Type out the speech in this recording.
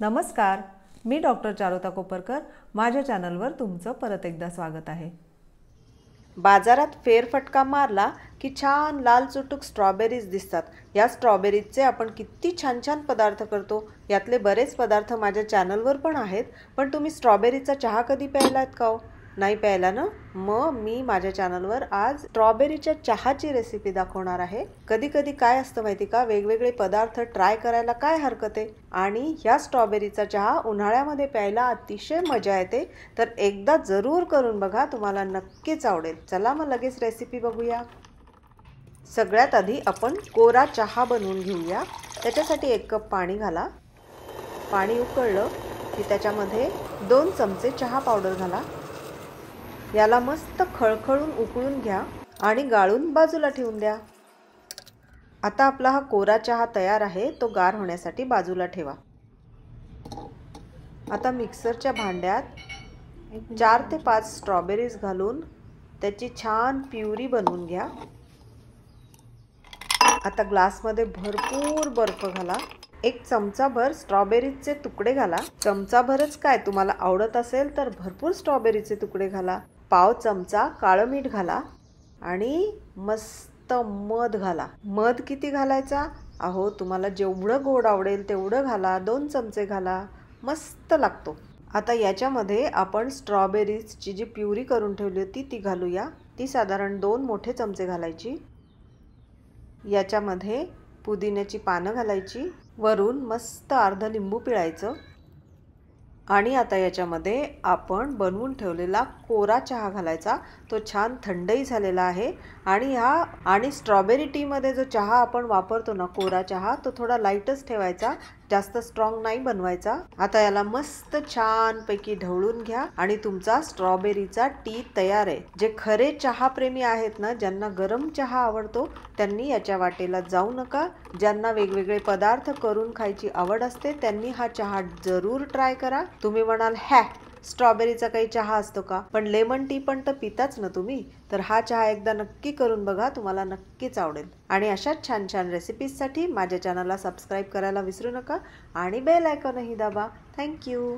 नमस्कार मी डॉक्टर चारुता कोपरकर माझ्या चॅनलवर तुमचं परत एकदा स्वागत आहे बाजारात फेरफटका मारला की छान लाल चुटूक स्ट्रॉबेरीज दिसतात या स्ट्रॉबेरीजचे आपण किती छान छान पदार्थ करतो यातले बरेच पदार्थ माझ्या चॅनलवर पण आहेत पण तुम्ही स्ट्रॉबेरीचा चहा कधी प्यायलात का हो नाही प्यायला ना मग मी माझ्या चॅनलवर आज स्ट्रॉबेरीच्या चहाची रेसिपी दाखवणार आहे कधी कधी काय असतं माहिती का वेगवेगळे पदार्थ ट्राय करायला काय हरकत आहे आणि ह्या स्ट्रॉबेरीचा चहा उन्हाळ्यामध्ये प्यायला अतिशय मजा येते तर एकदा जरूर करून बघा तुम्हाला नक्कीच आवडेल चला मग लगेच रेसिपी बघूया सगळ्यात आधी आपण कोरा चहा बनवून घेऊया त्याच्यासाठी एक कप पाणी घाला पाणी उकळलं की त्याच्यामध्ये दोन चमचे चहा पावडर घाला याला मस्त खळखळून उकळून घ्या आणि गाळून बाजूला ठेवून द्या आता आपला हा कोरा चहा तयार आहे तो गार होण्यासाठी बाजूला ठेवा आता मिक्सरच्या भांड्यात चार ते पाच स्ट्रॉबेरीज घालून त्याची छान प्युरी बनवून घ्या आता ग्लासमध्ये भरपूर बर्फ घाला एक चमचाभर स्ट्रॉबेरीजचे तुकडे घाला चमचाभरच काय तुम्हाला आवडत असेल तर भरपूर स्ट्रॉबेरीचे तुकडे घाला पाव चमचा काळं मीठ घाला आणि मस्त मध घाला मध किती घालायचा अहो तुम्हाला जेवढं गोड आवडेल तेवढं घाला दोन चमचे घाला मस्त लागतो आता याच्यामध्ये आपण स्ट्रॉबेरीजची जी प्युरी करून ठेवली होती ती घालूया ती साधारण दोन मोठे चमचे घालायची याच्यामध्ये पुदिन्याची पानं घालायची वरून मस्त अर्ध लिंबू पिळायचं आणि आता याच्यामध्ये आपण बनवून ठेवलेला कोरा चहा घालायचा तो छान थंडही झालेला आहे आणि हा आणि स्ट्रॉबेरी टीमध्ये जो चहा आपण वापरतो ना कोरा चहा तो थोडा लाईटच ठेवायचा जास्त स्ट्रॉंग नाही बनवायचा आता याला मस्त छान पैकी ढवळून घ्या आणि तुमचा स्ट्रॉबेरीचा टी तयार आहे जे खरे चहा प्रेमी आहेत ना ज्यांना गरम चहा आवडतो त्यांनी याच्या वाटेला जाऊ नका ज्यांना वेगवेगळे पदार्थ करून खायची आवड असते त्यांनी हा चहा जरूर ट्राय करा तुम्ही म्हणाल हॅ स्ट्रॉबेरीचा काही चहा असतो का पण लेमन टी पण तर पिताच ना तुम्ही तर हा चहा एकदा नक्की करून बघा तुम्हाला नक्कीच आवडेल आणि अशाच छान छान रेसिपीजसाठी माझ्या चॅनलला सबस्क्राईब करायला विसरू नका आणि बेल आयकॉनही दाबा थँक्यू